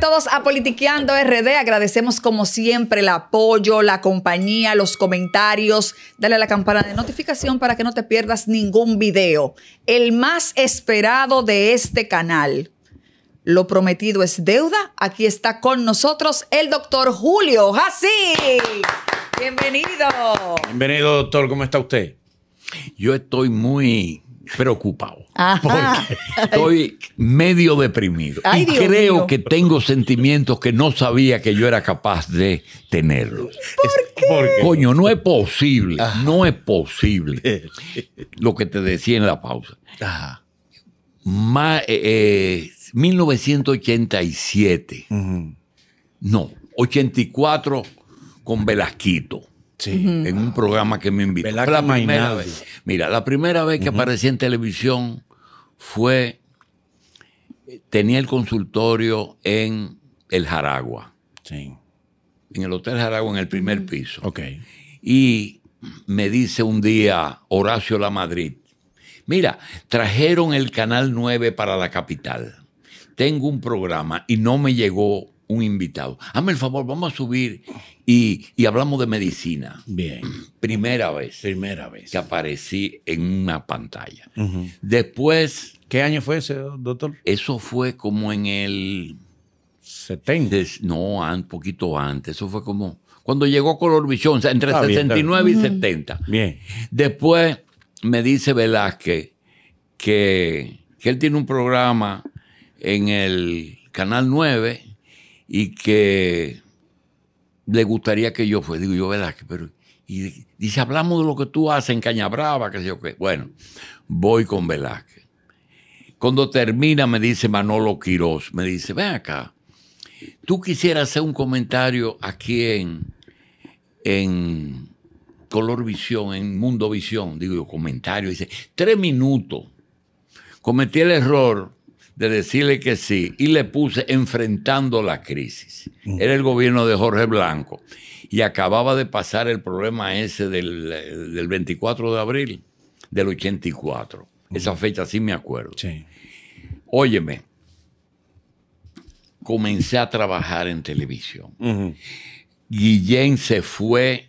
todos a Politiqueando RD. Agradecemos como siempre el apoyo, la compañía, los comentarios. Dale a la campana de notificación para que no te pierdas ningún video. El más esperado de este canal. Lo prometido es deuda. Aquí está con nosotros el doctor Julio Jassi. Bienvenido. Bienvenido, doctor. ¿Cómo está usted? Yo estoy muy preocupado. Porque estoy medio deprimido. y creo que tengo sentimientos que no sabía que yo era capaz de tenerlos. ¿Por qué? Coño, no es posible. No es posible. Lo que te decía en la pausa. 1987. Eh, eh, no, 84 con Velasquito. Sí. En un programa que me invitó. la primera Mira, la primera vez que aparecí en televisión fue. Tenía el consultorio en el Jaragua. Sí. En el Hotel Jaragua, en el primer piso. Ok. Y me dice un día Horacio La Madrid: Mira, trajeron el Canal 9 para la capital. Tengo un programa y no me llegó un invitado. Hazme el favor, vamos a subir y, hablamos de medicina. Bien. Primera vez. Primera vez. Que aparecí en una pantalla. Después. ¿Qué año fue ese, doctor? Eso fue como en el. 70. no, un poquito antes. Eso fue como. Cuando llegó Color Visión, entre 69 y 70. Bien. Después me dice Velázquez que, que él tiene un programa en el Canal 9 y que le gustaría que yo fuera. Digo yo, Velázquez, Pero, y dice, hablamos de lo que tú haces en Brava, qué sé yo qué. Bueno, voy con Velázquez. Cuando termina, me dice Manolo Quirós, me dice, ven acá, tú quisieras hacer un comentario aquí en, en Color Visión, en Mundo Visión. Digo yo, comentario. Dice, tres minutos. Cometí el error de decirle que sí y le puse enfrentando la crisis. Mm. Era el gobierno de Jorge Blanco y acababa de pasar el problema ese del, 24 de abril del 84. Mm. Esa fecha sí me acuerdo. Sí. Óyeme, comencé a trabajar en televisión. Guillén se fue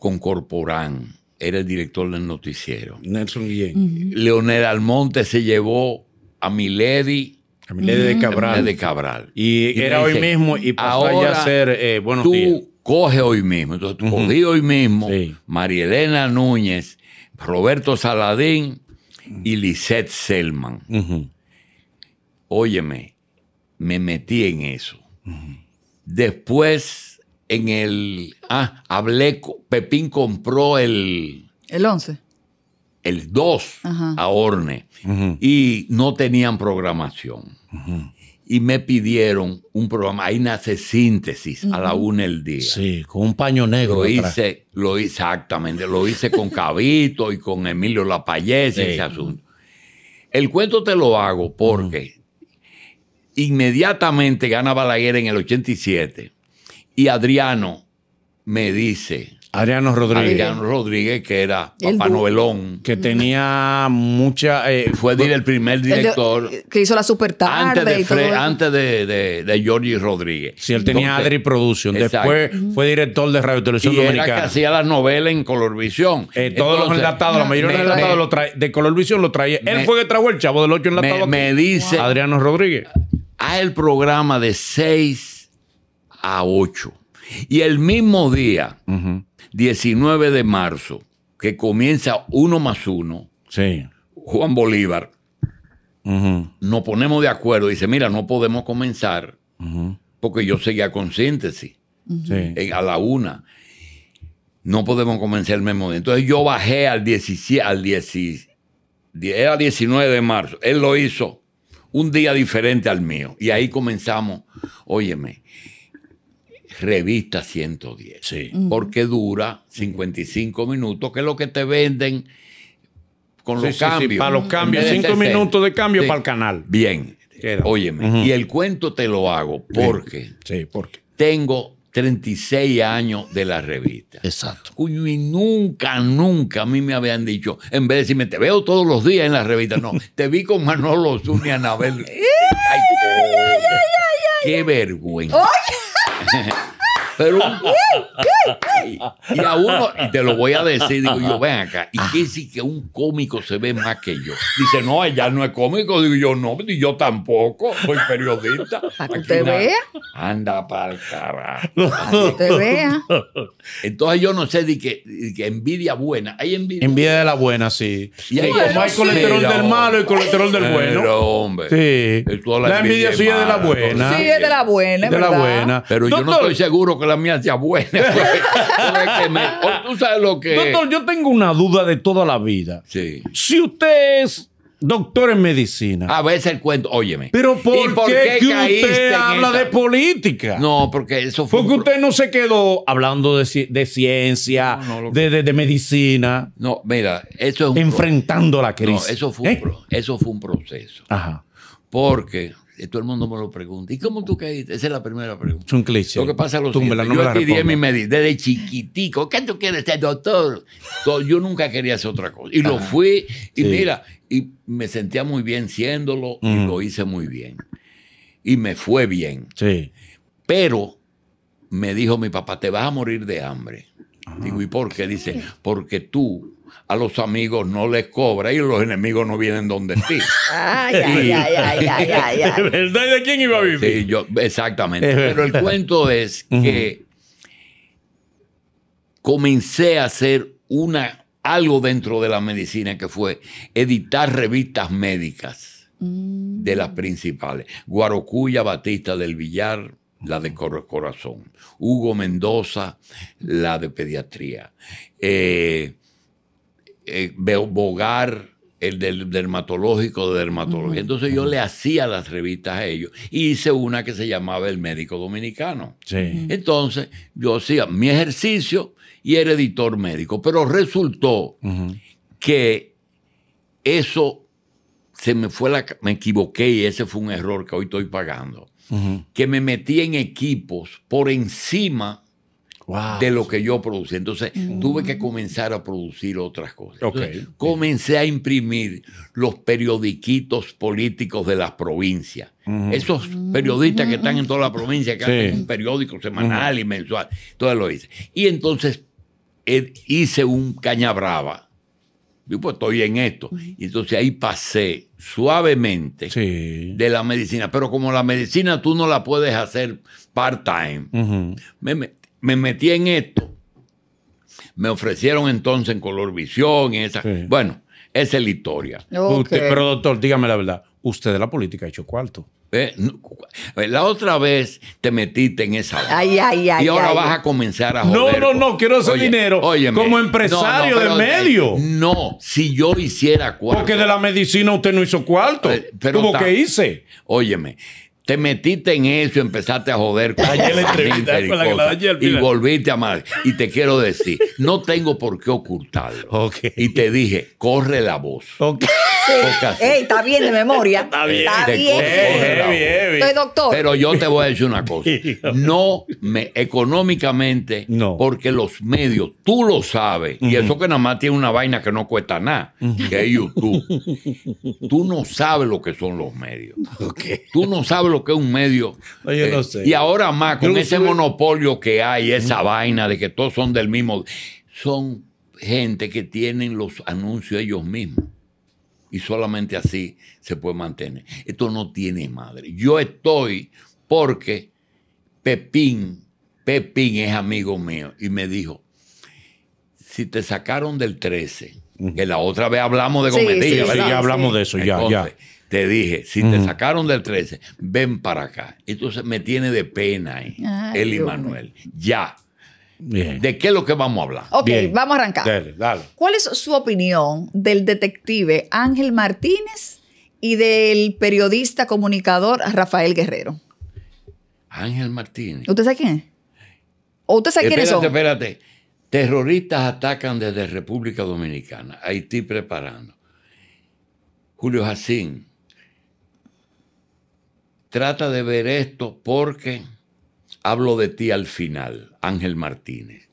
con Corporán, era el director del noticiero. Nelson Guillén. Leonel Almonte se llevó a mi mm. de Cabral. Y, era hoy mismo y pasó ahora a ser eh, tú Coge hoy mismo. Entonces tú cogí oh. hoy mismo María Elena Núñez, Roberto Saladín y Lisette Selman. Óyeme, me metí en eso. Después en el. Ah, hablé. Pepín compró el. El 11 el 2 a Orne y no tenían programación. Y me pidieron un programa, ahí nace síntesis a la una el día. Sí, con un paño negro. Lo hice, lo exactamente, lo hice con Cabito y con Emilio Lapallés ese asunto. El cuento te lo hago porque inmediatamente gana Balaguer en el 87 y Adriano me dice, Adriano Rodríguez. Adriano Rodríguez, que era Papá Novelón. Que tenía mucha. Eh, fue el primer director. que hizo la super Antes de, y antes de, Rodríguez. Sí, él tenía Adri Production. Después fue director de Radio Televisión y Dominicana. Era que hacía las novelas en Colorvisión. Eh, todos los enlatados, la mayoría de los enlatados de Colorvisión lo traía. él fue que trajo el chavo del 8 enlatado. Me, me dice. Adriano Rodríguez. A el programa de 6 a 8. Y el mismo día. 19 de marzo, que comienza uno más uno, Juan Bolívar, nos ponemos de acuerdo. Dice, mira, no podemos comenzar porque yo seguía con síntesis eh, a la una. No podemos comenzar el mismo día. Entonces yo bajé al 17, al 16, era 19 de marzo. Él lo hizo un día diferente al mío. Y ahí comenzamos, óyeme, Revista 110. Sí. Porque dura 55 minutos, que es lo que te venden con los cambios. para los cambios, 5 minutos de cambio para el canal. Bien, óyeme. Y el cuento te lo hago porque, sí, porque tengo 36 años de la revista. Exacto. y nunca, nunca a mí me habían dicho, en vez de decirme, te veo todos los días en la revista, no, te vi con Manolo Zuni y Anabel. ¡Ay, ay, ay, ay, ay! qué vergüenza! ¡Oye! Sí, Pero Y a uno, y te lo voy a decir, digo yo, ven acá, ¿y qué si que un cómico se ve más que yo? Dice, no, ella no es cómico. Digo yo, no, y yo tampoco, soy periodista. Para que te vea. Anda para el carajo. Para que te vea. Entonces yo no sé, de que, envidia buena. Hay envidia. Envidia de la buena, sí. Y hay, hay colesterol del malo y colesterol del bueno. Pero, hombre. Sí. La envidia sí es de la buena. Sí, es de la buena, De la buena. Pero yo no estoy seguro que la mía ya tú sabes lo que. Doctor, yo tengo una duda de toda la vida. Sí. Si usted es doctor en medicina. A veces el cuento, óyeme. Pero ¿por, qué, usted habla de política? No, porque eso fue... Porque usted no se quedó hablando de, ciencia, de, medicina. No, mira, eso es... enfrentando la crisis. No, eso fue, ¿Eh? eso fue un proceso. Ajá. Porque todo el mundo me lo pregunta. ¿Y cómo tú caíste? Esa es la primera pregunta. Es un cliché. Lo que pasa es lo siguiente. yo y mi dice, desde chiquitico. ¿Qué tú quieres ser doctor? yo nunca quería hacer otra cosa. Y lo fui. Y mira, y me sentía muy bien siéndolo y lo hice muy bien. Y me fue bien. Sí. Pero me dijo mi papá, te vas a morir de hambre. Ah, Digo, ¿y por qué? Dice, porque tú a los amigos no les cobra y los enemigos no vienen donde sí. Ay, ay, ay, ¿De verdad? ¿De quién iba a vivir? exactamente. Pero el cuento es que comencé a hacer una, algo dentro de la medicina que fue editar revistas médicas mm. de las principales. Guarocuya Batista del Villar, la de Corazón. Hugo Mendoza, la de Pediatría. Eh, eh, bogar el dermatológico, de dermatología. Entonces yo le hacía las revistas a ellos y hice una que se llamaba El Médico Dominicano. Entonces yo hacía mi ejercicio y era editor médico, pero resultó que eso se me fue la, me equivoqué y ese fue un error que hoy estoy pagando, que me metí en equipos por encima de lo que yo producía. Entonces tuve que comenzar a producir otras cosas. Comencé a imprimir los periodiquitos políticos de las provincias. Esos periodistas que están en toda la provincia, que hacen un periódico semanal y mensual. Todo lo hice. Y entonces eh, hice un caña brava. Yo pues estoy en esto. Y entonces ahí pasé suavemente de la medicina. Pero como la medicina tú no la puedes hacer part-time, me, me metí en esto. Me ofrecieron entonces en Visión en esa. Bueno, esa es la historia. pero doctor, dígame la verdad. Usted de la política ha hecho cuarto. Eh, la otra vez te metiste en esa. y ahora vas a comenzar a joder. No, no, no, quiero ese dinero como empresario de eh, medio. No, si yo hiciera cuarto. Porque de la medicina usted no hizo cuarto. ¿Cómo eh, que hice. Óyeme, te metiste en eso, empezaste a joder con la Y volviste a mal. Y te quiero decir, no tengo por qué ocultarlo. Y te dije, corre la voz está bien de memoria. está bien. doctor. Pero yo te voy a decir una cosa. No me económicamente, no. porque los medios, tú lo sabes, y eso que nada más tiene una vaina que no cuesta nada, que es YouTube. tú no sabes lo que son los medios. Tú no sabes lo que es un medio. yo eh, no sé. Y ahora más, con ese monopolio que hay, esa vaina de que todos son del mismo, son gente que tienen los anuncios ellos mismos y solamente así se puede mantener. Esto no tiene madre. Yo estoy porque Pepín, Pepín es amigo mío y me dijo, si te sacaron del 13, que la otra vez hablamos de comedia, ya hablamos de eso, ya, ya. Te dije, si te sacaron del 13, ven para acá. Entonces me tiene de pena el él y Manuel. Ya. ¿De qué es lo que vamos a hablar? Ok, vamos a arrancar. Dale, ¿Cuál es su opinión del detective Ángel Martínez y del periodista comunicador Rafael Guerrero? Ángel Martínez. ¿Usted sabe quién ¿O usted sabe quiénes son? Espérate, Terroristas atacan desde República Dominicana. Haití preparando. Julio Jacín. Trata de ver esto porque hablo de ti al final, Ángel Martínez.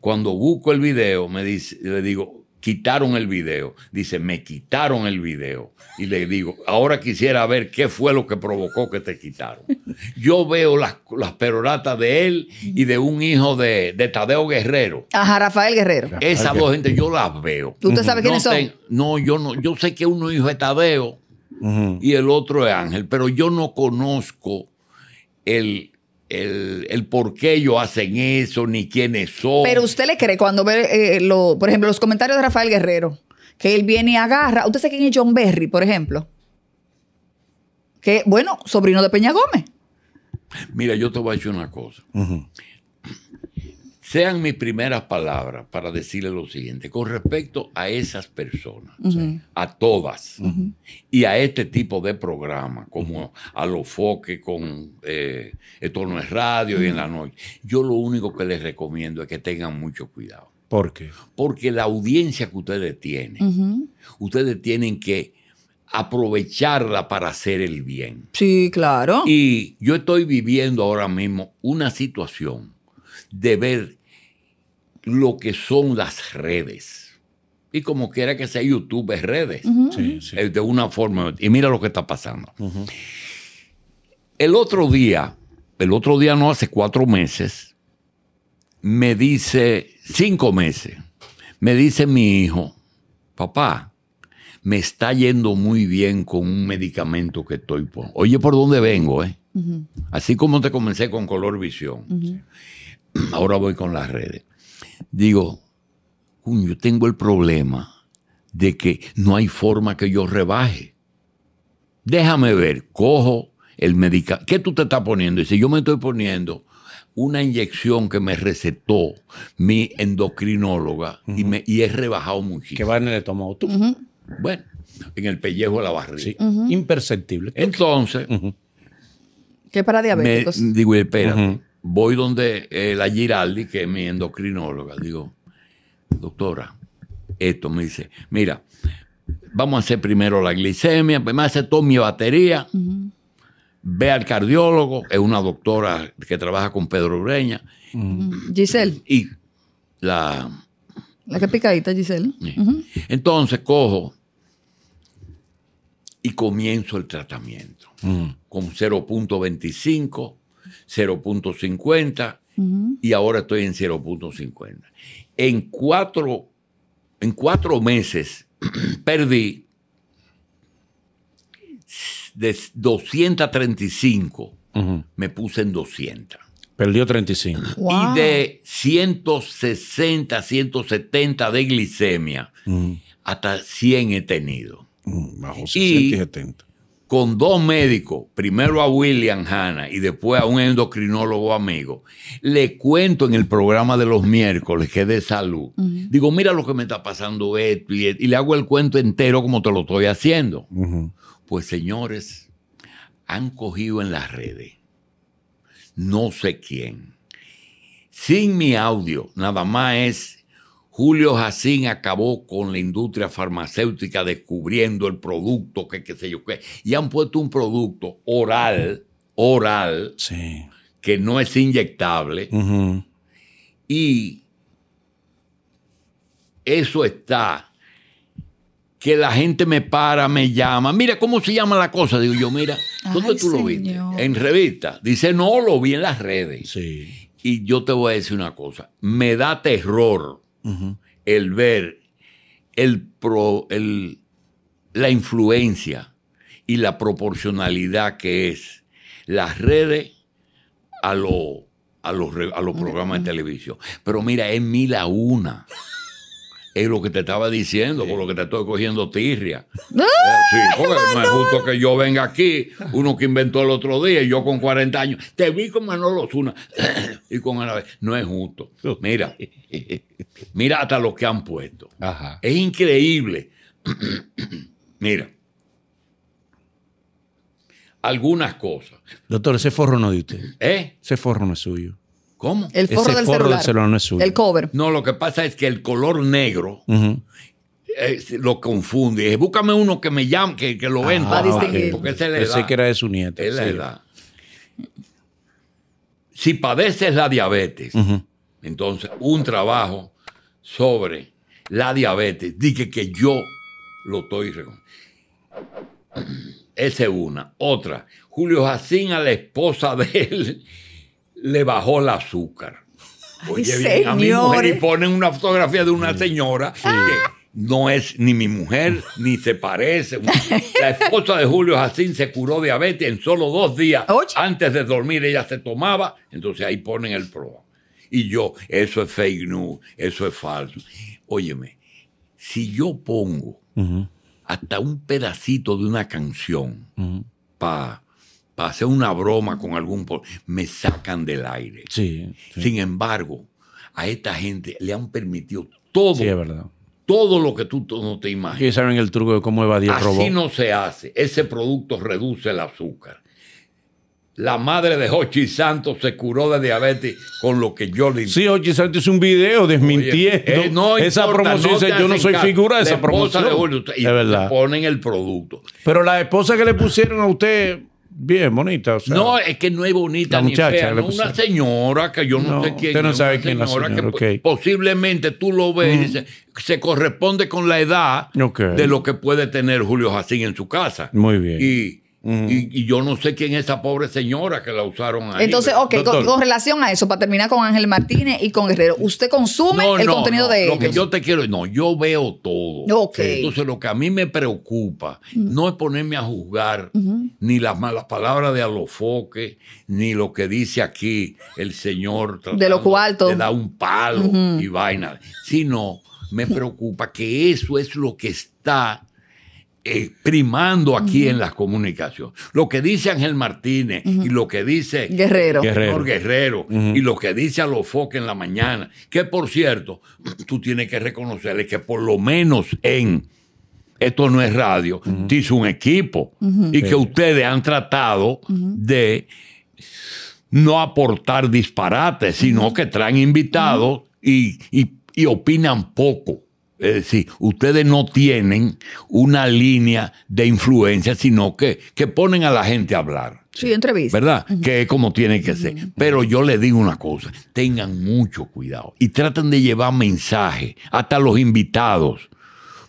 Cuando busco el video, le digo, quitaron el video. Dice, me quitaron el video. Y le digo, ahora quisiera ver qué fue lo que provocó que te quitaron. Yo veo las, las peroratas de él y de un hijo de, Tadeo Guerrero. Ajá, Rafael Guerrero. Esas dos gente yo las veo. ¿Tú te quiénes son? no, yo no. Yo sé que uno es hijo de Tadeo y el otro es Ángel, pero yo no conozco el, el, por qué ellos hacen eso, ni quiénes son. Pero usted le cree cuando ve, eh, lo, por ejemplo, los comentarios de Rafael Guerrero, que él viene y agarra. ¿Usted sabe quién es John Berry, por ejemplo? Que, bueno, sobrino de Peña Gómez. Mira, yo te voy a decir una cosa sean mis primeras palabras para decirle lo siguiente, con respecto a esas personas, a todas, y a este tipo de programa, como a los foques con eh, Esto no es radio y en la noche, yo lo único que les recomiendo es que tengan mucho cuidado. ¿Por qué? Porque la audiencia que ustedes tienen, ustedes tienen que aprovecharla para hacer el bien. Sí, claro. Y yo estoy viviendo ahora mismo una situación de ver lo que son las redes. Y como quiera que sea YouTube, es redes. De una forma. Y mira lo que está pasando. El otro día, el otro día no, hace cuatro meses, me dice, cinco meses, me dice mi hijo, papá, me está yendo muy bien con un medicamento que estoy por. Oye, por dónde vengo, eh? Así como te comencé con color visión ahora voy con las redes. Digo, yo tengo el problema de que no hay forma que yo rebaje. Déjame ver, cojo el medicamento. ¿Qué tú te estás poniendo? Dice, si yo me estoy poniendo una inyección que me recetó mi endocrinóloga y, me, he rebajado muchísimo. ¿Qué va en el estómago tú? Bueno, en el pellejo de la barriga. Imperceptible. Entonces. ¿Qué para diabéticos. digo, espérate voy donde eh, la Giraldi, que es mi endocrinóloga, digo, doctora, esto me dice, mira, vamos a hacer primero la glicemia, me hace toda mi batería, ve al cardiólogo, es una doctora que trabaja con Pedro Ureña. Giselle. Y la... La que picadita, Giselle. Entonces cojo y comienzo el tratamiento mm. con 0.25 0.50 y ahora estoy en 0.50. En cuatro, meses perdí de 235, me puse en 200. Perdió 35. Y de 160, 170 de glicemia, hasta 100 he tenido. Bajo 170 con dos médicos, primero a William Hanna y después a un endocrinólogo amigo, le cuento en el programa de los miércoles que es de salud. Digo, mira lo que me está pasando esto y, le hago el cuento entero como te lo estoy haciendo. Pues señores, han cogido en las redes, no sé quién, sin mi audio, nada más es Julio Jacín acabó con la industria farmacéutica descubriendo el producto, que qué sé yo qué, y han puesto un producto oral, oral, que no es inyectable, y eso está, que la gente me para, me llama, mira, ¿cómo se llama la cosa? Digo yo, mira, ¿dónde tú lo viste? En revista. Dice, no, lo vi en las redes. Y yo te voy a decir una cosa, me da terror el ver, el el, la influencia y la proporcionalidad que es las redes a, lo, a, los, a los programas de televisión. Pero mira, es mil a una es lo que te estaba diciendo, por lo que te estoy cogiendo tirria. ¡Ah! Eh, no es justo que yo venga aquí, uno que inventó el otro día, y yo con 40 años, te vi con Manolo Zuna y con Ana No es justo. Mira, mira hasta lo que han puesto. Es increíble. mira. Algunas cosas. Doctor, ese forro no de usted. ¿Eh? Ese forro no es suyo. ¿Cómo? El forro, del, celular. no es suyo. El cover. No, lo que pasa es que el color negro lo confunde. Eh, búscame uno que me llame, que, lo venda. Ah, Porque que era de su nieto. Es la Si padeces la diabetes, entonces un trabajo sobre la diabetes, dije que yo lo estoy Esa es una. Otra, Julio Jacín a la esposa de él le bajó el azúcar. Oye, y ponen una fotografía de una señora ah. que no es ni mi mujer ni se parece. La esposa de Julio Jacín se curó diabetes en solo dos días. Antes de dormir ella se tomaba, entonces ahí ponen el pro. Y yo, eso es fake news, eso es falso. Óyeme, si yo pongo hasta un pedacito de una canción para para hacer una broma con algún... Me sacan del aire. Sí, Sin embargo, a esta gente le han permitido todo. Sí, es verdad. Todo lo que tú no te imaginas. Y saben el truco de cómo evadir el robo. Así no se hace. Ese producto reduce el azúcar. La madre de Hochi Santos se curó de diabetes con lo que yo le Sí, Hochi Santos hizo un video desmintiendo eh, no esa promoción. yo no soy figura de esa promoción. y ponen el producto. Pero la esposa que le pusieron a usted Bien, bonita. O sea, no, es que no es bonita ni fea, una señora que yo no, sé quién usted no sabe quién es señora. Que Posiblemente tú lo ves y mm. se, corresponde con la edad de lo que puede tener Julio Jacín en su casa. Muy bien. Y y, yo no sé quién es esa pobre señora que la usaron ahí. Entonces, ok, con, relación a eso, para terminar con Ángel Martínez y con Guerrero, ¿usted consume el contenido de lo ellos? Lo que yo te quiero, no, yo veo todo. Ok. Entonces, lo que a mí me preocupa mm. no es ponerme a juzgar ni las malas palabras de Alofoque, ni lo que dice aquí el señor. De lo cual da un palo y vaina, sino me preocupa que eso es lo que está primando aquí en las comunicaciones. Lo que dice Ángel Martínez y lo que dice Guerrero, Guerrero, y lo que dice Alofoque en la mañana, que por cierto, tú tienes que reconocerle que por lo menos en esto no es radio, dice un equipo y que ustedes han tratado de no aportar disparates, sino que traen invitados y opinan poco. Es decir, ustedes no tienen una línea de influencia, sino que, ponen a la gente a hablar. Sí, entrevista. ¿Verdad? Que es como tiene que ser. Pero yo les digo una cosa, tengan mucho cuidado y traten de llevar mensaje hasta los invitados.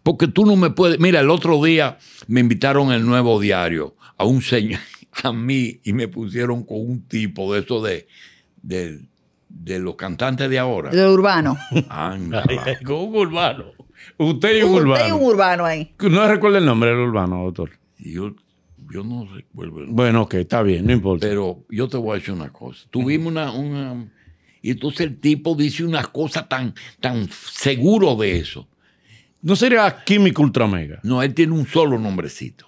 Porque tú no me puedes... Mira, el otro día me invitaron el nuevo diario a un señor, a mí, y me pusieron con un tipo de eso de, de los cantantes de ahora. De urbano. Anda. ¡Con urbano. Usted y un urbano. Usted un urbano ahí. No recuerdo el nombre del urbano, doctor. Yo, yo no recuerdo. Bueno, ok, está bien, no importa. Pero yo te voy a decir una cosa. Tuvimos una, y entonces el tipo dice una cosa tan, tan seguro de eso. ¿No sería Químico Ultramega? No, él tiene un solo nombrecito.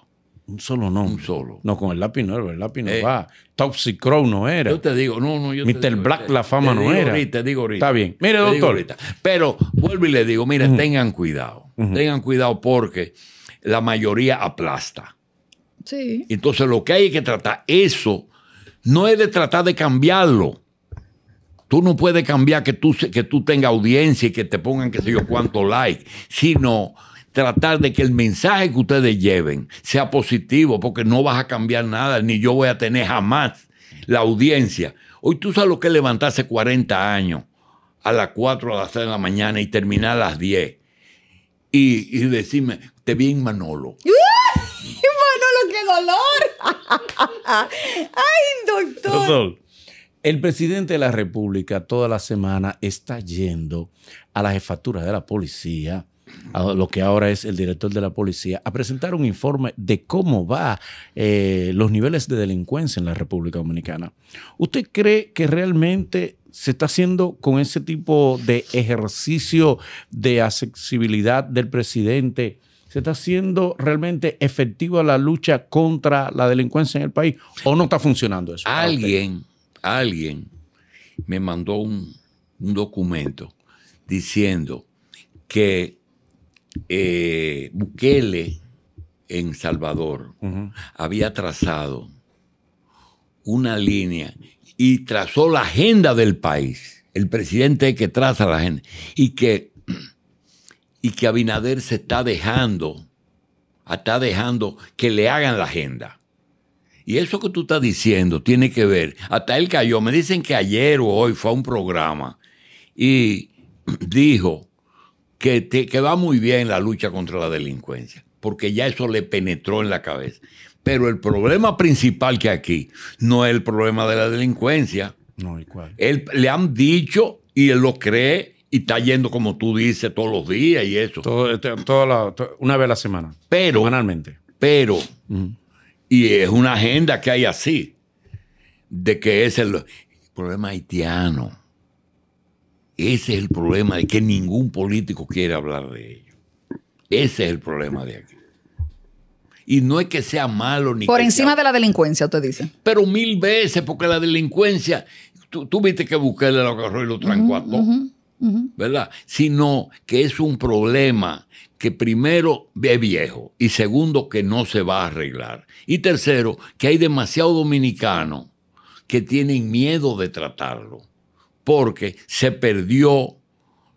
Un solo no. Un solo. No, con el lápiz no era, el lápiz no eh. va. Topsy Crow no era. Yo te digo, no, no, yo Mr. Black la fama no era. te digo ahorita. Está bien. Mire, doctor. Pero vuelvo y le digo, mire, tengan cuidado. Tengan cuidado porque la mayoría aplasta. Sí. Entonces lo que hay que tratar, eso no es de tratar de cambiarlo. Tú no puedes cambiar que tú, que tú tengas audiencia y que te pongan qué sé yo cuánto like, sino tratar de que el mensaje que ustedes lleven sea positivo, porque no vas a cambiar nada, ni yo voy a tener jamás la audiencia. Hoy tú sabes lo que es levantarse 40 años a las 4, a las 3 de la mañana y terminar a las 10. Y, y decirme, te vi en Manolo. ¡Manolo, qué dolor! ¡Ay, doctor! doctor! El presidente de la República toda la semana está yendo a la jefatura de la policía, a lo que ahora es el director de la policía, a presentar un informe de cómo va eh, los niveles de delincuencia en la República Dominicana. ¿Usted cree que realmente se está haciendo con ese tipo de ejercicio de accesibilidad del presidente? ¿Se está haciendo realmente efectiva la lucha contra la delincuencia en el país o no está funcionando eso? Alguien, alguien me mandó un, un documento diciendo que eh, Bukele en Salvador había trazado una línea y trazó la agenda del país, el presidente que traza la agenda, y que, y que Abinader se está dejando, está dejando que le hagan la agenda. Y eso que tú estás diciendo tiene que ver, hasta él cayó, me dicen que ayer o hoy fue a un programa y dijo que, te, que va muy bien la lucha contra la delincuencia, porque ya eso le penetró en la cabeza. Pero el problema principal que aquí no es el problema de la delincuencia. No, ¿y Él, le han dicho y él lo cree y está yendo como tú dices todos los días y eso. Este, una vez a la semana. Pero. Semanalmente. Pero. Y es una agenda que hay así. De que es el problema haitiano. Ese es el problema de que ningún político quiere hablar de ello. Ese es el problema de aquí. Y no es que sea malo ni... Por encima de la delincuencia, usted dice. Pero mil veces, porque la delincuencia, tú, que buscarle lo agarró y lo trancó ¿Verdad? Sino que es un problema que primero es viejo y segundo que no se va a arreglar. Y tercero, que hay demasiados dominicanos que tienen miedo de tratarlo porque se perdió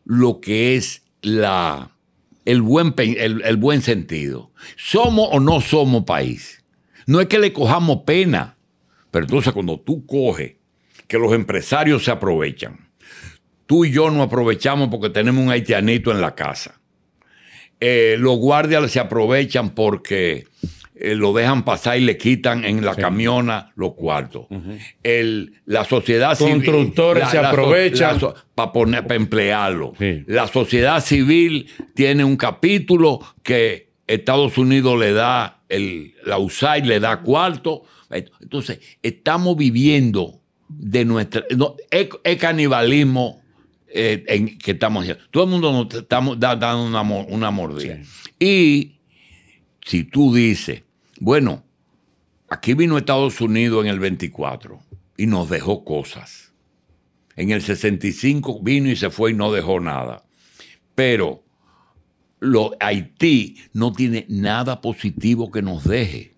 lo que es la, el, buen, el, buen sentido. ¿Somos o no somos país? No es que le cojamos pena, pero entonces cuando tú coges que los empresarios se aprovechan, tú y yo nos aprovechamos porque tenemos un haitianito en la casa. Eh, los guardias se aprovechan porque eh, lo dejan pasar y le quitan en la camiona los cuartos. la sociedad civil. instructores se aprovechan. para para emplearlo. La sociedad civil tiene un capítulo que Estados Unidos le da, el, la USAID le da cuarto. Entonces, estamos viviendo de nuestra. es, canibalismo. Eh, en, que estamos haciendo. Todo el mundo nos estamos dando una, mordida. Y si tú dices, bueno, aquí vino Estados Unidos en el 24 y nos dejó cosas. En el 65 vino y se fue y no dejó nada. Pero lo, Haití no tiene nada positivo que nos deje.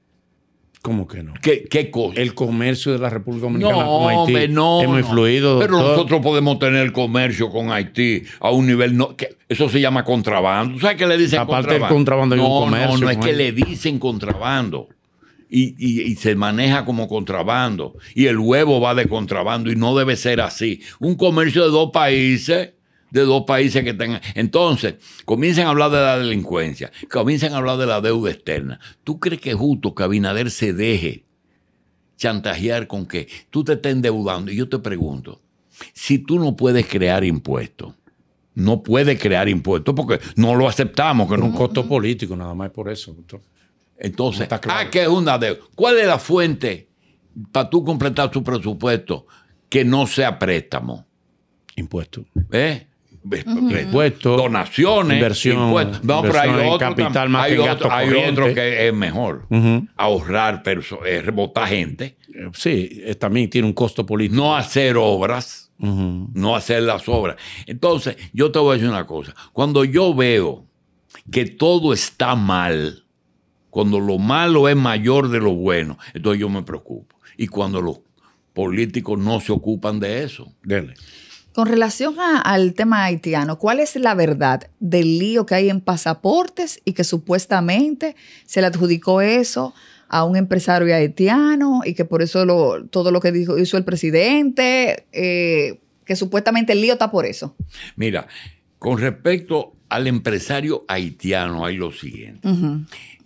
¿Cómo que no? ¿Qué, cosa? El comercio de la República Dominicana con Haití es muy fluido. Pero nosotros podemos tener comercio con Haití a un nivel... No, eso se llama contrabando. ¿Sabes qué le dicen Aparte contrabando? Aparte del contrabando hay un comercio. No, no, es que le dicen contrabando. y, y, se maneja como contrabando. Y el huevo va de contrabando y no debe ser así. Un comercio de dos países de dos países que tengan. Entonces, comienzan a hablar de la delincuencia, comienzan a hablar de la deuda externa. ¿Tú crees que es justo que Abinader se deje chantajear con que tú te estés endeudando? Y yo te pregunto, si tú no puedes crear impuestos, no puedes crear impuestos porque no lo aceptamos. Que no... un costo político, nada más por eso. Entonces, ah, que es una deuda. ¿Cuál es la fuente para tú completar tu presupuesto que no sea préstamo? Impuesto. ¿Eh? Impuestos, donaciones, inversión, No, hay otro, capital más hay, que otro, que es mejor. Ahorrar, rebotar gente. Sí, también tiene un costo político. No hacer obras, no hacer las obras. Entonces, yo te voy a decir una cosa. Cuando yo veo que todo está mal, cuando lo malo es mayor de lo bueno, entonces yo me preocupo. Y cuando los políticos no se ocupan de eso. Dele. Con relación al tema haitiano, ¿cuál es la verdad del lío que hay en pasaportes y que supuestamente se le adjudicó eso a un empresario haitiano y que por eso todo lo que dijo, hizo el presidente, eh, que supuestamente el lío está por eso? Mira, con respecto al empresario haitiano hay lo siguiente.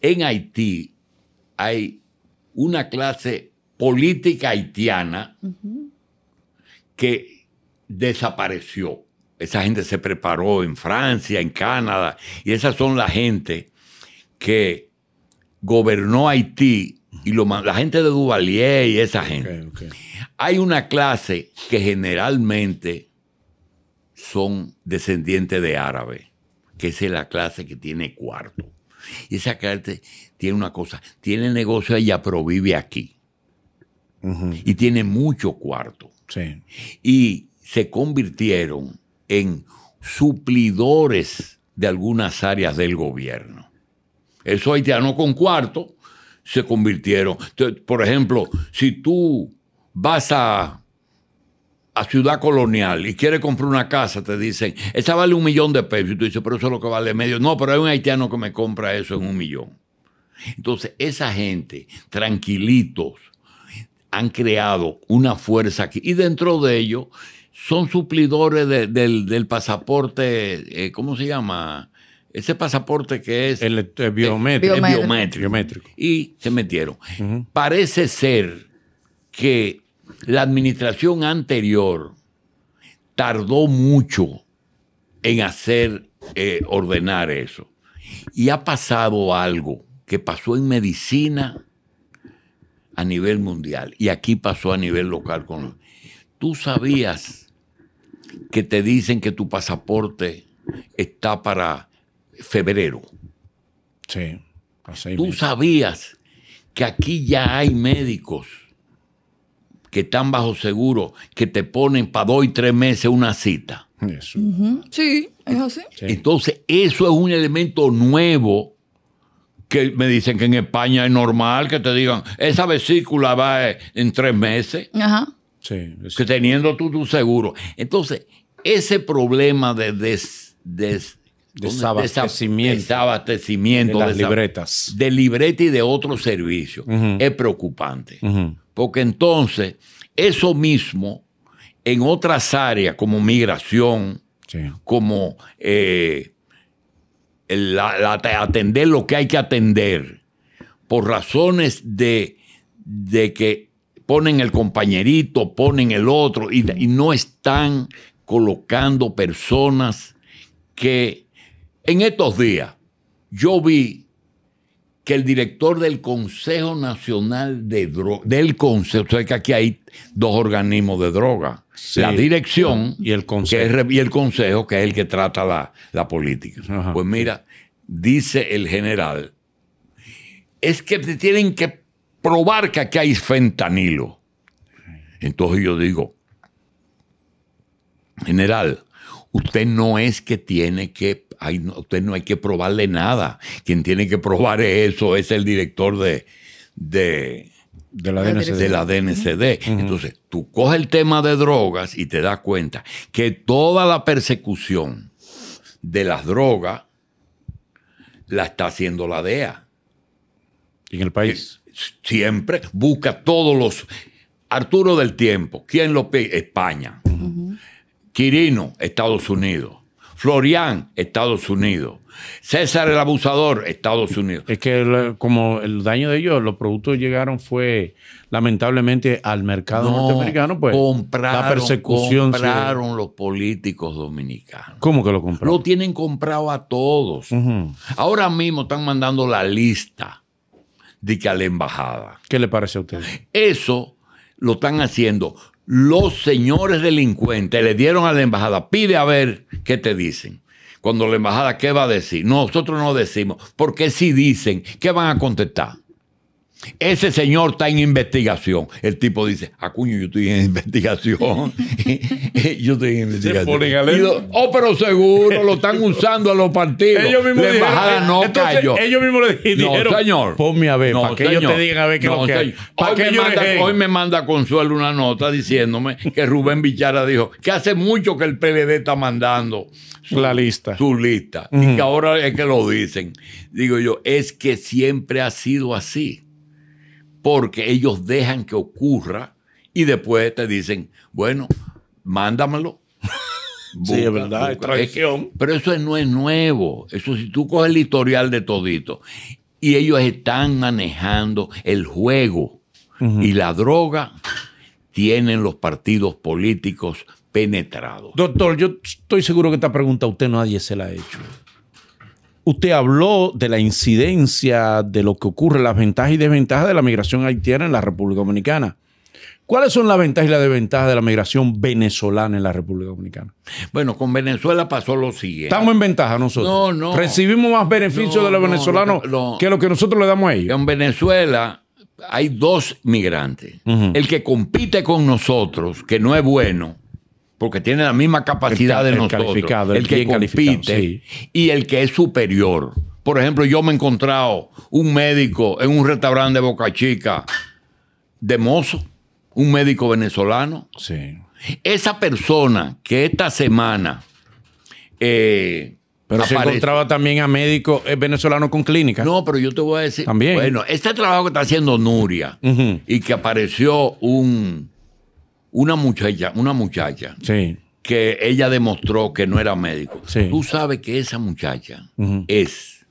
En Haití hay una clase política haitiana que desapareció. Esa gente se preparó en Francia, en Canadá, y esas son la gente que gobernó Haití y lo, la gente de Duvalier y esa gente. Hay una clase que generalmente son descendientes de árabes, que es la clase que tiene cuarto. Y esa clase tiene una cosa, tiene negocio allá, pero vive aquí. Y tiene mucho cuarto. Y se convirtieron en suplidores de algunas áreas del gobierno. Esos haitianos con cuarto se convirtieron. Por ejemplo, si tú vas a, a Ciudad Colonial y quieres comprar una casa, te dicen, esa vale un millón de pesos. Y tú dices, pero eso es lo que vale medio. No, pero hay un haitiano que me compra eso en un millón. Entonces, esa gente, tranquilitos, han creado una fuerza aquí. Y dentro de ello son suplidores del, pasaporte, eh, ¿cómo se llama? Ese pasaporte que es... El, eh, eh, biométrico. biométrico. Y se metieron. Parece ser que la administración anterior tardó mucho en hacer, ordenar eso. Y ha pasado algo que pasó en medicina a nivel mundial y aquí pasó a nivel local. Con... Tú sabías que te dicen que tu pasaporte está para febrero. Sí. Tú sabías que aquí ya hay médicos que están bajo seguro, que te ponen para dos y tres meses una cita. Eso. Sí, es así. Entonces, eso es un elemento nuevo que me dicen que en España es normal que te digan, esa vesícula va en tres meses. Ajá. Que teniendo tú tu seguro. Entonces, ese problema de des, desabastecimiento, de libretas. De libreta y de otros servicios es preocupante. Porque entonces, eso mismo en otras áreas como migración, como eh, atender lo que hay que atender, por razones de, de que ponen el compañerito, ponen el otro, y, no están colocando personas que en estos días yo vi que el director del Consejo Nacional de Drogas, del Consejo, o sea que aquí hay dos organismos de droga, la dirección y el, consejo. Que es, y el Consejo, que el que trata la, política. Pues mira, dice el general, es que tienen que probar que aquí hay fentanilo. Entonces yo digo, general, usted no es que tiene que, usted no hay que probarle nada. Quien tiene que probar eso es el director de, de, la, DNCD. Entonces, tú coges el tema de drogas y te das cuenta que toda la persecución de las drogas la está haciendo la DEA. En el país siempre busca todos los. Arturo del Tiempo, ¿quién lo pide? España. Quirino, Estados Unidos. Florian, Estados Unidos. César el Abusador, Estados Unidos. Es que como el daño de ellos, los productos llegaron fue lamentablemente al mercado norteamericano, pues compraron, la persecución. Compraron los políticos dominicanos. ¿Cómo que lo compraron? Lo tienen comprado a todos. Ahora mismo están mandando la lista de que a la embajada. ¿Qué le parece a usted? Eso lo están haciendo los señores delincuentes. Le dieron a la embajada, pide a ver qué te dicen. Cuando la embajada, ¿qué va a decir? Nosotros no decimos, porque si dicen, ¿qué van a contestar? Ese señor está en investigación. El tipo dice, Acuño, ah, yo estoy en investigación. yo estoy en investigación. Se leer. oh, pero seguro, lo están usando a los partidos. ellos mismos La dijeron, no le dijeron, señor. Ponme a ver, para que ellos te digan a ver qué lo que hay. Hoy, me manda, hoy, me manda, Consuelo una nota diciéndome que Rubén Villara dijo que hace mucho que el PLD está mandando su, La lista. lista. Y que ahora es que lo dicen. Digo yo, es que siempre ha sido así porque ellos dejan que ocurra y después te dicen, bueno, mándamelo. sí, es verdad, es traición. pero eso no es nuevo. Eso si tú coges el historial de todito y ellos están manejando el juego y la droga, tienen los partidos políticos penetrados. Doctor, yo estoy seguro que esta pregunta a usted nadie se la ha hecho. Usted habló de la incidencia, de lo que ocurre, las ventajas y desventajas de la migración haitiana en la República Dominicana. ¿Cuáles son las ventajas y las desventajas de la migración venezolana en la República Dominicana? Bueno, con Venezuela pasó lo siguiente. Estamos en ventaja nosotros. No, Recibimos más beneficios de los venezolanos que lo que nosotros le damos a ellos. En Venezuela hay dos migrantes. El que compite con nosotros, que no es bueno, porque tiene la misma capacidad de el nosotros, calificado, el, que compite y el que es superior. Por ejemplo, yo me he encontrado un médico en un restaurante de Boca Chica de mozo, un médico venezolano. Sí. Esa persona que esta semana eh, pero se encontraba también a médicos eh, venezolano con clínica. No, pero yo te voy a decir. También. Bueno, este trabajo que está haciendo Nuria y que apareció un, una muchacha, una muchacha que ella demostró que no era médico. Tú sabes que esa muchacha es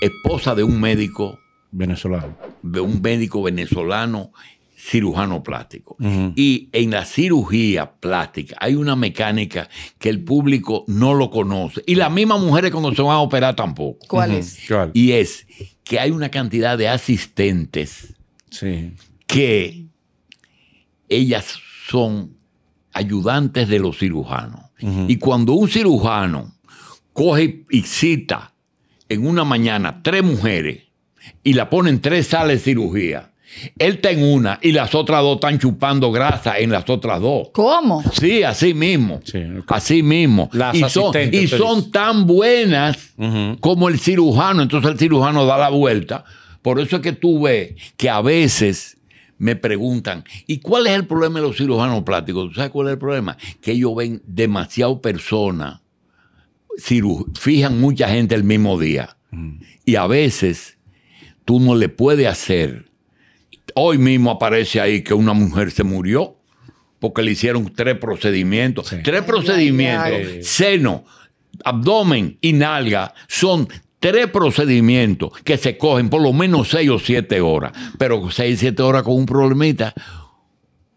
esposa de un médico venezolano. De un médico venezolano cirujano plástico. Y en la cirugía plástica hay una mecánica que el público no lo conoce. Y las mismas mujeres cuando se van a operar tampoco. ¿Cuál Y es que hay una cantidad de asistentes que ellas son ayudantes de los cirujanos. Y cuando un cirujano coge y cita en una mañana tres mujeres y la ponen tres sales de cirugía, él está en una y las otras dos están chupando grasa en las otras dos. ¿Cómo? Sí, así mismo. Sí, Así mismo. Las y son, y son tan buenas como el cirujano. Entonces el cirujano da la vuelta. Por eso es que tú ves que a veces me preguntan, ¿y cuál es el problema de los cirujanos plásticos? ¿Tú sabes cuál es el problema? Que ellos ven demasiado personas, fijan mucha gente el mismo día. Mm. Y a veces tú no le puedes hacer. Hoy mismo aparece ahí que una mujer se murió porque le hicieron tres procedimientos. Tres procedimientos. Seno, abdomen y nalga son tres procedimientos que se cogen por lo menos seis o siete horas, pero seis, siete horas con un problemita,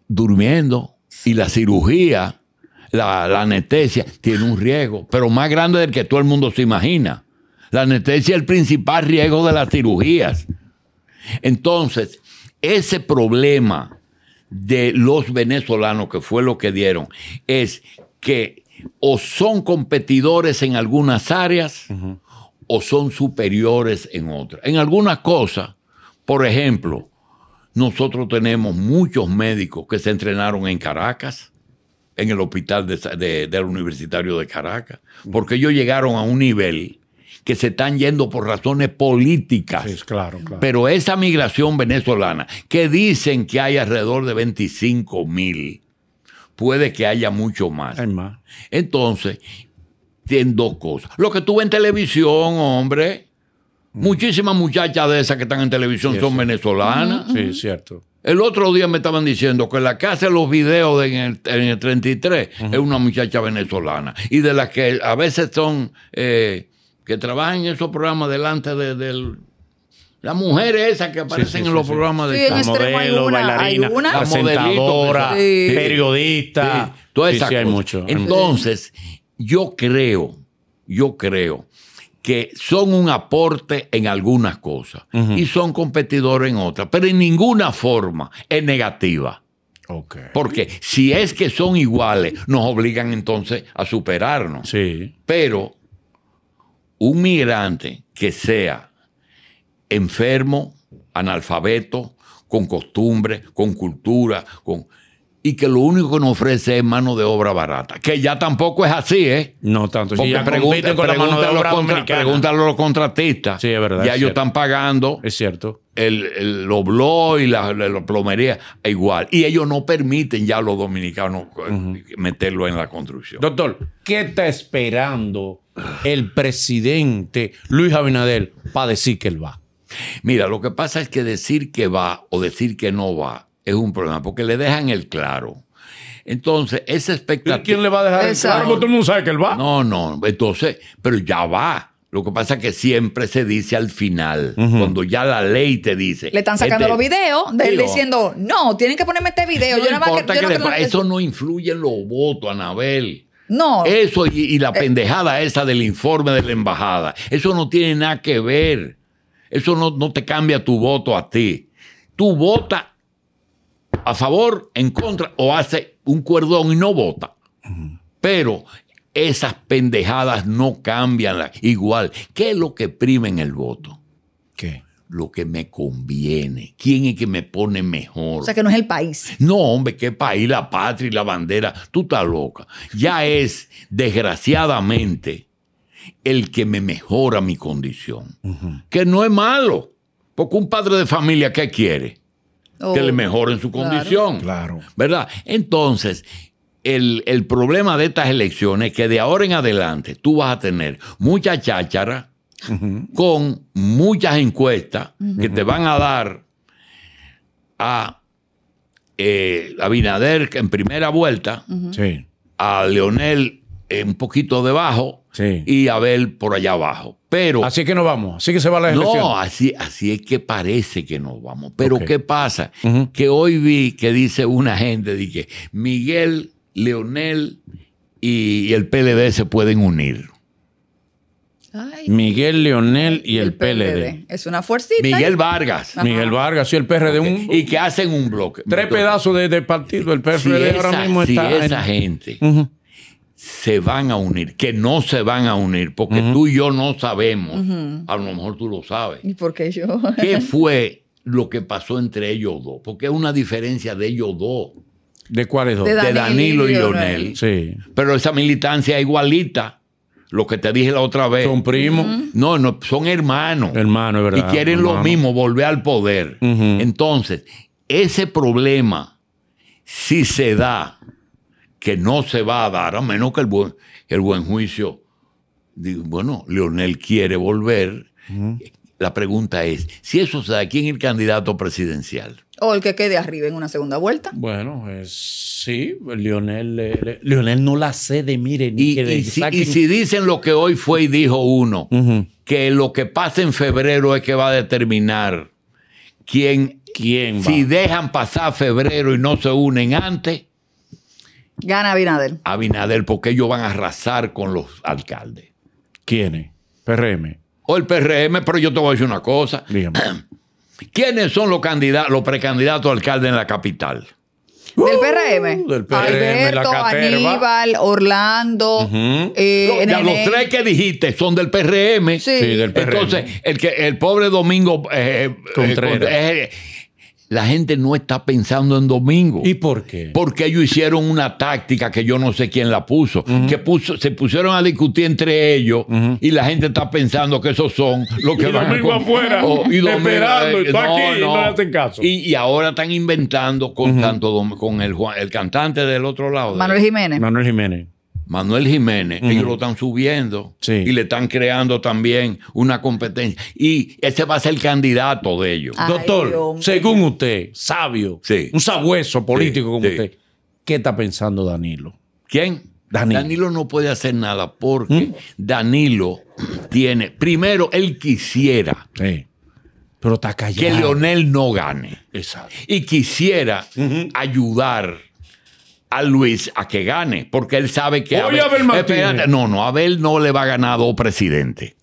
durmiendo, y la cirugía, la, anestesia, tiene un riesgo, pero más grande del que todo el mundo se imagina. La anestesia es el principal riesgo de las cirugías. Entonces, ese problema de los venezolanos, que fue lo que dieron, es que o son competidores en algunas áreas o son superiores en otras. En algunas cosas, por ejemplo, nosotros tenemos muchos médicos que se entrenaron en Caracas, en el hospital del Universitario de Caracas, porque ellos llegaron a un nivel que se están yendo por razones políticas. claro, Pero esa migración venezolana, que dicen que hay alrededor de 25 mil, puede que haya mucho más. más. Entonces, en dos cosas. Lo que tú ves en televisión, hombre. Mm. Muchísimas muchachas de esas que están en televisión son venezolanas. Sí, cierto. El otro día me estaban diciendo que la que hace los videos de en, el, 33 es una muchacha venezolana y de las que a veces son eh, que trabajan en esos programas delante de, Las mujeres esas que aparecen en los programas de la modelo, una, bailarina, una? periodista. Entonces, yo creo, yo creo que son un aporte en algunas cosas y son competidores en otras, pero en ninguna forma es negativa. Porque si es que son iguales, nos obligan entonces a superarnos. Sí. Pero un migrante que sea enfermo, analfabeto, con costumbre, con cultura, con y que lo único que nos ofrece es mano de obra barata. Que ya tampoco es así, ¿eh? No tanto. si ya pregunta, a los contratistas. Sí, es verdad. Ya ellos están pagando. Es cierto. El, el, los blogs y la, plomería igual. Y ellos no permiten ya a los dominicanos eh, meterlo en la construcción. Doctor, ¿qué está esperando el presidente Luis Abinadel para decir que él va? Mira, lo que pasa es que decir que va o decir que no va es un problema, porque le dejan el claro. Entonces, ese expectativa. ¿Y quién le va a dejar el claro? todo el mundo sabe que él va. No, no, entonces, pero ya va. Lo que pasa es que siempre se dice al final, cuando ya la ley te dice. Le están sacando los videos de él diciendo, no, tienen que ponerme este video. yo no me que, yo que Eso no influye en los votos, Anabel. No. Eso y, la eh. pendejada esa del informe de la embajada. Eso no tiene nada que ver. Eso no, te cambia tu voto a ti. Tu vota a favor, en contra, o hace un cuerdón y no vota. Pero esas pendejadas no cambian igual. ¿Qué es lo que prime en el voto? ¿Qué? Lo que me conviene. ¿Quién es que me pone mejor? O sea, que no es el país. No, hombre, qué país, la patria y la bandera. Tú estás loca. Ya es, desgraciadamente, el que me mejora mi condición. Que no es malo. Porque un padre de familia, ¿qué quiere? que le oh, mejoren su condición. Claro. ¿Verdad? Entonces, el, problema de estas elecciones es que de ahora en adelante tú vas a tener mucha cháchara con muchas encuestas que te van a dar a eh, Abinader en primera vuelta, a Leonel un poquito debajo y y Abel por allá abajo. Pero, así que no vamos, así que se va la elección. No, así, así es que parece que no vamos. Pero ¿qué pasa? Que hoy vi que dice una gente, dije, Miguel, Leonel y, el PLD se pueden unir. Miguel Leonel y el, PLD. Es una fuercita. ¿eh? Miguel Vargas. Miguel Vargas y el PRD. y que hacen un bloque. Tres pedazos de, partido. El PRD ahora mismo está. Si esa gente se van a unir, que no se van a unir, porque tú y yo no sabemos, a lo mejor tú lo sabes. ¿Y por qué yo? ¿Qué fue lo que pasó entre ellos dos? Porque es una diferencia de ellos dos. ¿De cuáles dos? De, Danilo, y, Leonel. Pero esa militancia es igualita. Lo que te dije la otra vez. Son primos. No, no, son hermanos. Hermanos, verdad. Y quieren lo mismo, volver al poder. Entonces, ese problema, si se da, que no se va a dar a menos que el buen, el buen juicio. diga, bueno, Leonel quiere volver. La pregunta es, si eso se da, ¿quién es el candidato presidencial? O el que quede arriba en una segunda vuelta. Bueno, es, sí, Leonel, eh, no la cede, miren. Y, si, dicen lo que hoy fue y dijo uno, que lo que pasa en febrero es que va a determinar quién, ¿Quién va? si dejan pasar febrero y no se unen antes, Gana Abinader. Abinader, porque ellos van a arrasar con los alcaldes. ¿Quiénes? PRM. O el PRM, pero yo te voy a decir una cosa. Dígame. ¿Quiénes son los, candidatos, los precandidatos a alcalde en la capital? Del PRM. Uh, del PRM, Alberto, Aníbal, Orlando. Eh, los tres que dijiste son del PRM. Sí, del PRM. Entonces, el, que, el pobre Domingo eh, eh, Contreras la gente no está pensando en domingo. ¿Y por qué? Porque ellos hicieron una táctica que yo no sé quién la puso, que puso, se pusieron a discutir entre ellos y la gente está pensando que esos son los que van a afuera oh, y eh, aquí no caso. Y, ahora están inventando con tanto con el, el cantante del otro lado. Manuel Jiménez. Manuel Jiménez Manuel Jiménez, ellos lo están subiendo y le están creando también una competencia. Y ese va a ser el candidato de ellos. Doctor, según usted, sabio, un sabueso político como usted, ¿qué está pensando Danilo? ¿Quién? Danilo. no puede hacer nada porque ¿Mm? Danilo tiene, primero, él quisiera. Pero está Que Leonel no gane. Exacto. Y quisiera ayudar a Luis a que gane, porque él sabe que... Oye, Abel, no, no, Abel no le va a ganar a dos presidentes.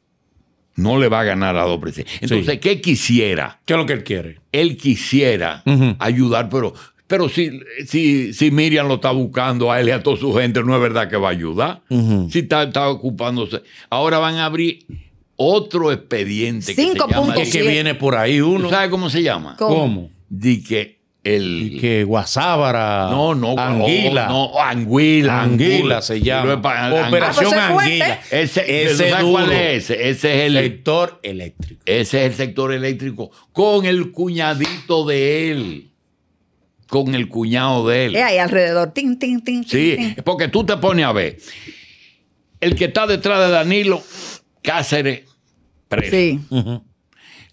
No le va a ganar a dos presidentes. Entonces, ¿qué quisiera? ¿Qué es lo que él quiere? Él quisiera ayudar, pero, pero si, si, si, Miriam lo está buscando a él y a toda su gente, no es verdad que va a ayudar. Si está, ocupándose. Ahora van a abrir otro expediente. cinco que que viene por ahí uno. ¿Sabe cómo se llama? ¿Cómo? ¿Cómo? Di que el que guasábara, no, no, oh, anguila, no, anguila, anguila se llama. Operación ah, pues anguila. Ese, cuál es ese? es el sector eléctrico. Ese es el sector eléctrico con el cuñadito de él. Con el cuñado de él. Es eh, ahí alrededor. Tin, sí, porque tú te pones a ver. El que está detrás de Danilo, Cáceres, presa. Sí.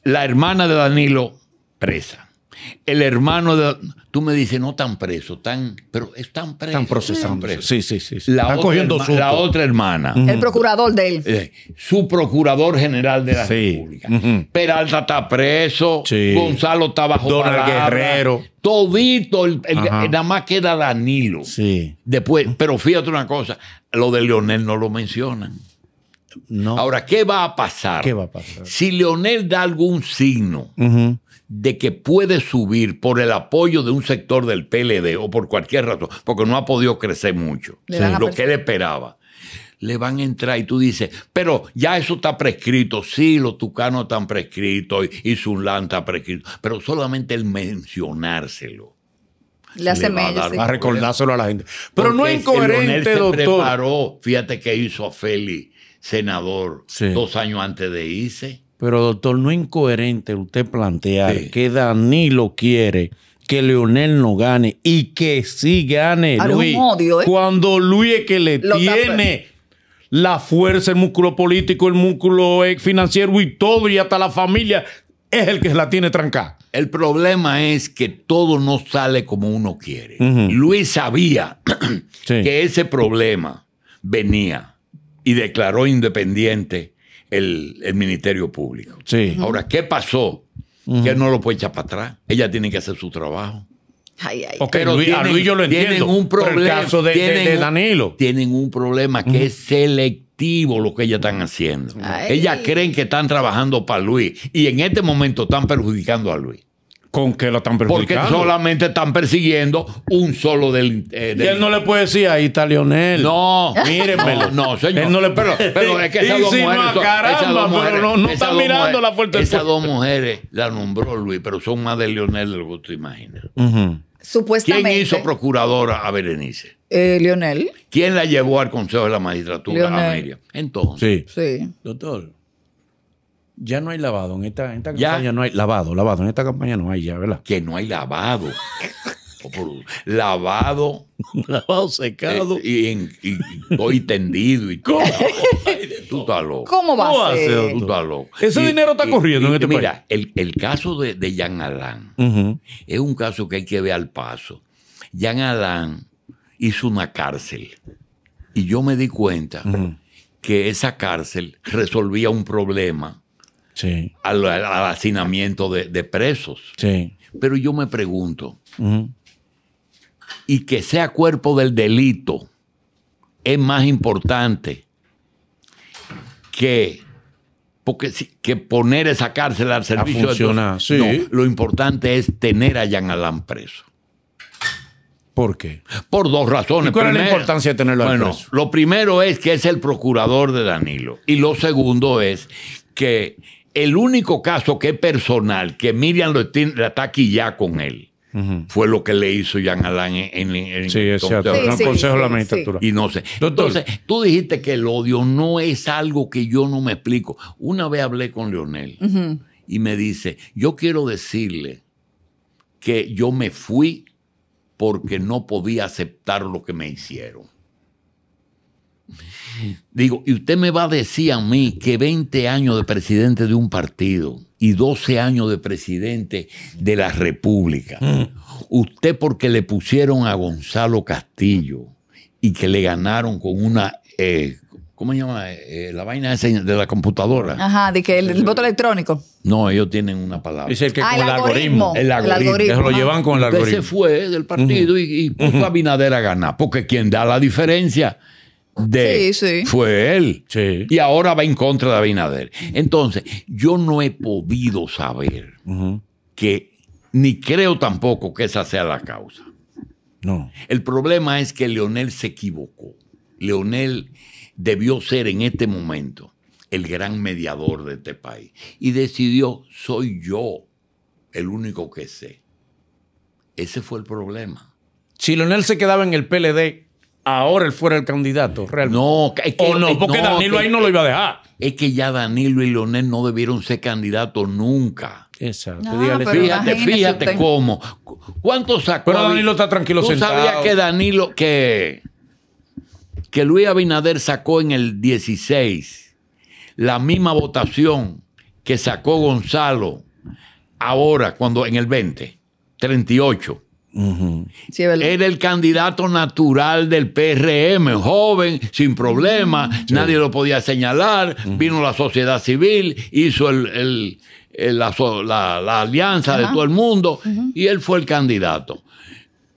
La hermana de Danilo, presa el hermano de. Tú me dices, no tan preso, tan. Pero están preso Están procesando. Sí, sí, sí. La, cogiendo la, otra hermana. El procurador de él. Eh, su procurador general de la República. Peralta está preso. Gonzalo está bajo Donald Guerrero. Todito. Eh, nada más queda Danilo. Sí. Después, pero fíjate una cosa: lo de Leonel no lo mencionan. No. Ahora, ¿qué va a pasar? ¿Qué va a pasar? Si Leonel da algún signo de que puede subir por el apoyo de un sector del PLD o por cualquier razón, porque no ha podido crecer mucho, lo que él esperaba. Le van a entrar y tú dices, pero ya eso está prescrito, sí, los tucanos están prescritos y, Zulán está prescrito, pero solamente el mencionárselo. Le hace va a, recordárselo a la gente. Pero no es incoherente, doctor. fíjate que hizo a Félix, senador, dos años antes de irse pero doctor, no es incoherente usted plantear que Danilo quiere que Leonel no gane y que sí gane ah, Luis. Eh. Cuando Luis es que le tiene la fuerza, el músculo político, el músculo financiero y todo, y hasta la familia, es el que la tiene trancada. El problema es que todo no sale como uno quiere. Luis sabía que ese problema venía y declaró independiente el, Ministerio Público. Sí. Ahora, ¿qué pasó? Que no lo puede echar para atrás. Ella tiene que hacer su trabajo. Ay, ay, Luis, a Luis yo lo entiendo. Tienen un el caso de, Danilo. Tienen un problema que es selectivo lo que ellas están haciendo. Ellas creen que están trabajando para Luis y en este momento están perjudicando a Luis. ¿Con qué lo están persiguiendo? Porque solamente están persiguiendo un solo eh, del. Y él no le puede decir, ahí está Lionel. No, mírenmelo. No, señor. no le pero, pero es que esas dos, mujeres, caramba, pero no, están mirando la fuerte. Esas dos mujeres la nombró Luis, pero son más de Lionel de lo que tú imaginas. Supuestamente. ¿Quién hizo procuradora a Berenice? Eh, Lionel. ¿Quién la llevó al Consejo de la Magistratura a ah, Miriam? Entonces. Sí. Sí. Doctor. Ya no hay lavado. En esta, en ¿Ya? no hay lavado, lavado. En esta campaña no hay ya, ¿verdad? Que no hay lavado. Oh, lavado. lavado, secado. Eh, y, y, hoy tendido y ¿Cómo? Tú estás ¿Cómo va a ser? Tú Ese dinero está corriendo en este mira, El, el, caso de, de Jean Alain es un caso que hay que ver al paso. Jean Alain hizo una cárcel y yo me di cuenta que esa cárcel resolvía un problema al, hacinamiento de, presos. Pero yo me pregunto, y que sea cuerpo del delito es más importante que, porque, que poner esa cárcel al servicio de lo importante es tener a Jan Alain preso. ¿Por qué? Por dos razones. ¿Cuál es la importancia de tenerlo bueno, preso? Lo primero es que es el procurador de Danilo. Y lo segundo es que el único caso que es personal, que Miriam lo está aquí ya con él, fue lo que le hizo Jean Alain en, el consejo de la magistratura. Y no sé. Entonces, tú dijiste que el odio no es algo que yo no me explico. Una vez hablé con Leonel y me dice, yo quiero decirle que yo me fui porque no podía aceptar lo que me hicieron. Digo, y usted me va a decir a mí que 20 años de presidente de un partido y 12 años de presidente de la República, mm. usted porque le pusieron a Gonzalo Castillo y que le ganaron con una... Eh, ¿Cómo se llama? Eh, la vaina esa de la computadora. Ajá, de que el, voto electrónico. No, ellos tienen una palabra. Es que ah, con el algoritmo. El algoritmo. lo llevan con el algoritmo. se fue del partido y, y, puso ganó porque quien da la diferencia de sí, sí. fue él. Y ahora va en contra de Abinader. Entonces, yo no he podido saber que, ni creo tampoco que esa sea la causa. No. El problema es que Leonel se equivocó. Leonel debió ser en este momento el gran mediador de este país. Y decidió, soy yo el único que sé. Ese fue el problema. Si Leonel se quedaba en el PLD, ahora él fuera el candidato realmente. No, es que, no, porque Danilo ahí no lo iba a dejar. Es que ya Danilo y Leonel no debieron ser candidatos nunca. Exacto. fíjate, fíjate cómo. ¿Cuánto sacó? Pero Danilo está tranquilo ¿Tú sabías que Danilo, que, que Luis Abinader sacó en el 16 la misma votación que sacó Gonzalo ahora, cuando en el 20, 38. Era el candidato natural del PRM, joven, sin problema, nadie lo podía señalar, vino la sociedad civil, hizo el, la, alianza de todo el mundo y él fue el candidato.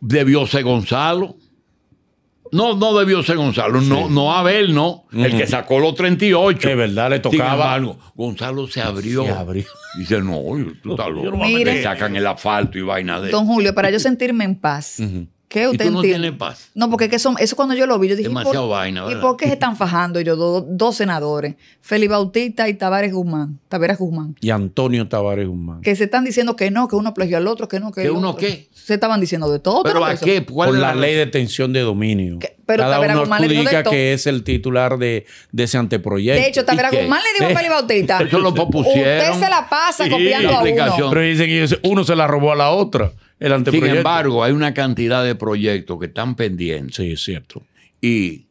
Debió ser Gonzalo, no, no debió ser Gonzalo, no, no Abel, no. El que sacó los 38. De verdad, le tocaba algo. Gonzalo se abrió. Se abrió. Dice, no, tú estás loco. le sacan el asfalto y vaina de. Don Julio, para yo sentirme en paz, Qué usted no tiene paz. No, porque eso cuando yo lo vi, yo dije, Demasiado vaina, ¿y por qué se están fajando ellos dos, senadores? Felipe Bautista y Tavares Guzmán, Tavares Guzmán. Y Antonio Tavares Guzmán. Que se están diciendo que no, que uno plagió al otro, que no, que, uno qué? Se estaban diciendo de todo. ¿Pero a qué? ¿Cuál Por la, ley de tensión de dominio. Pero Cada le adjudica que es el titular de, ese anteproyecto. De hecho, Tavera Guzmán le dijo a Félix Bautista. Eso lo Usted se la pasa copiando la a uno. Pero dicen que uno se la robó a la otra. El anteproyecto. Sin embargo, hay una cantidad de proyectos que están pendientes. Sí, es cierto. Y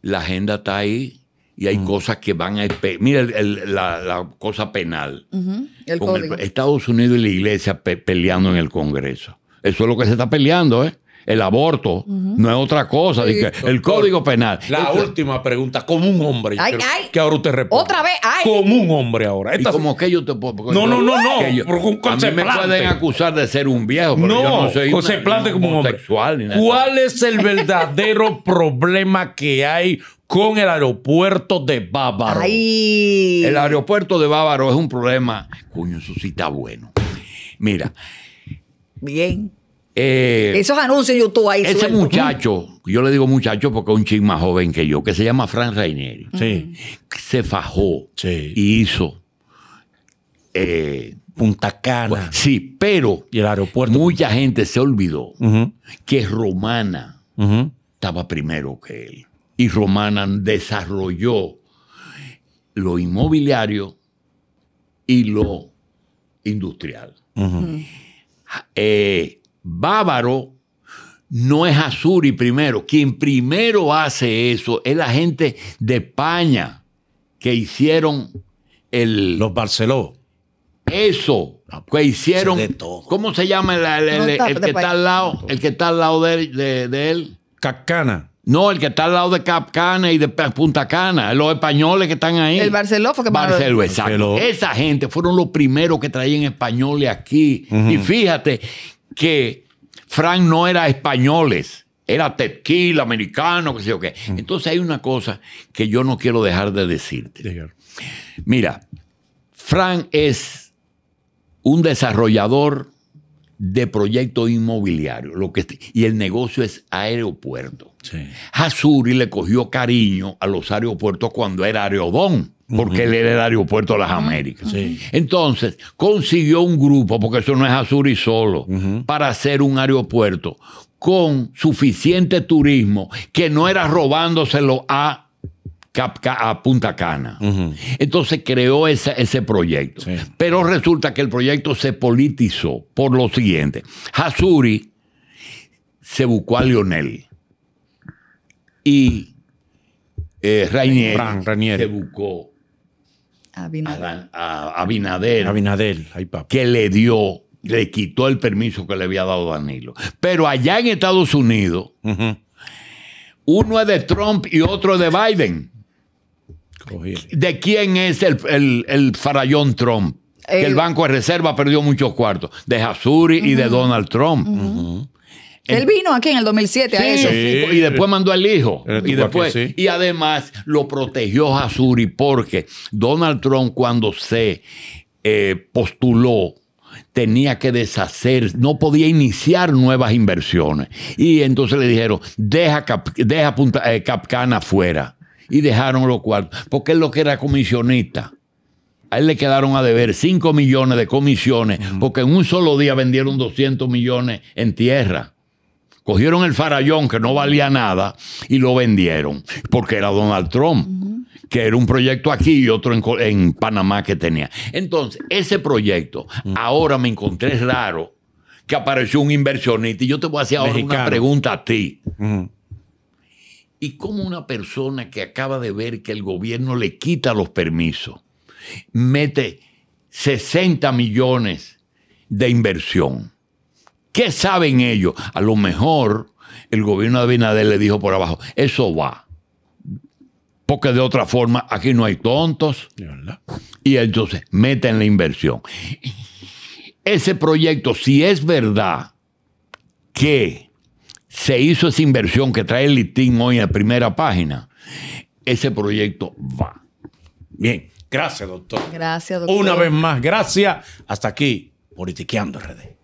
la agenda está ahí y hay mm. cosas que van a... Mira la, cosa penal. el Estados Unidos y la iglesia peleando en el Congreso. Eso es lo que se está peleando, ¿eh? el aborto, no es otra cosa. el Código Penal. La este- última pregunta, como un hombre. Ay, que, que ahora usted responde. Otra vez, ay. Como un hombre ahora. como que yo te puedo. No, no, no, no. a mí me pueden acusar de ser un viejo, pero no, yo no soy como un hombre. ¿Cuál es el verdadero problema que hay con el aeropuerto de Bávaro? Ay. El aeropuerto de Bávaro es un problema. Coño, eso sí está bueno. Mira. Bien eh, Esos anuncios YouTube ahí. Ese muchacho, yo le digo muchacho porque es un ching más joven que yo, que se llama Franz Rainieri, se fajó sí. y hizo eh, Punta Cana. Pues, sí, pero el aeropuerto. mucha gente se olvidó que Romana estaba primero que él. Y Romana desarrolló lo inmobiliario y lo industrial bávaro no es Azuri primero. Quien primero hace eso es la gente de España que hicieron el. Los Barceló. Eso. Que hicieron. ¿Cómo se llama el, que está al lado? El que está al lado de, él. Capcana. No, el que está al lado de Capcana y de Punta Cana, los españoles que están ahí. El Barceló fue que Barceló, exacto. Esa gente fueron los primeros que traían españoles aquí. Y fíjate que Frank no era españoles, era tequila, americano, qué sé yo qué. Mm. Entonces hay una cosa que yo no quiero dejar de decirte. Mira, Frank es un desarrollador de proyectos inmobiliarios, lo que, y el negocio es aeropuerto le cogió cariño a los aeropuertos cuando era Aerodón, porque él era el aeropuerto de las Américas. Entonces, consiguió un grupo, porque eso no es Hasuri solo, para hacer un aeropuerto con suficiente turismo que no era robándoselo a a Punta Cana. Entonces creó ese, proyecto. Pero resulta que el proyecto se politizó por lo siguiente. Hasuri se buscó a Lionel. Y eh, Rainier buscó a, Binader, Abinader, que le dio, le quitó el permiso que le había dado Danilo. Pero allá en Estados Unidos, uno es de Trump y otro es de Biden. ¿De quién es el, el, farallón Trump? El, que el Banco de Reserva perdió muchos cuartos. De Hasuri y de Donald Trump. Él vino aquí en el 2007 a eso. Y después mandó al hijo. Y, después, y además lo protegió Hasuri porque Donald Trump cuando se eh, postuló tenía que deshacer, no podía iniciar nuevas inversiones. Y entonces le dijeron, deja, deja punta, eh, Capcana fuera. Y dejaron los cuartos, porque él lo que era comisionista. A él le quedaron a deber 5 millones de comisiones, porque en un solo día vendieron 200 millones en tierra. Cogieron el farallón que no valía nada y lo vendieron, porque era Donald Trump, que era un proyecto aquí y otro en, Panamá que tenía. Entonces, ese proyecto, ahora me encontré raro que apareció un inversionista y yo te voy a hacer ahora una pregunta a ti. ¿Y cómo una persona que acaba de ver que el gobierno le quita los permisos, mete 60 millones de inversión? ¿Qué saben ellos? A lo mejor el gobierno de Abinader le dijo por abajo, eso va. Porque de otra forma aquí no hay tontos. Y entonces meten la inversión. Ese proyecto, si es verdad que se hizo esa inversión que trae el Litín hoy en la primera página, ese proyecto va. Bien, gracias doctor. Gracias doctor. Una vez más, gracias. Hasta aquí, politiqueando RD.